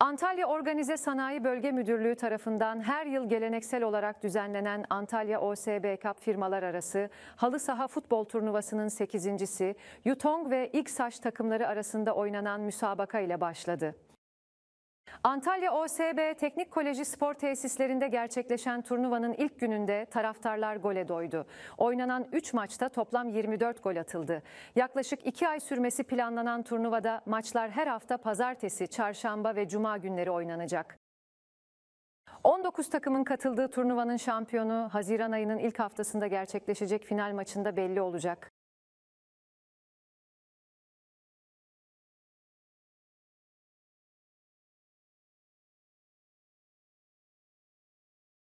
Antalya Organize Sanayi Bölge Müdürlüğü tarafından her yıl geleneksel olarak düzenlenen Antalya OSB Cup firmalar arası halı saha futbol turnuvasının 8.si Yutong ve İksaç takımları arasında oynanan müsabaka ile başladı. Antalya OSB Teknik Koleji spor tesislerinde gerçekleşen turnuvanın ilk gününde taraftarlar gole doydu. Oynanan 3 maçta toplam 24 gol atıldı. Yaklaşık 2 ay sürmesi planlanan turnuvada maçlar her hafta pazartesi, çarşamba ve cuma günleri oynanacak. 19 takımın katıldığı turnuvanın şampiyonu Haziran ayının ilk haftasında gerçekleşecek final maçında belli olacak.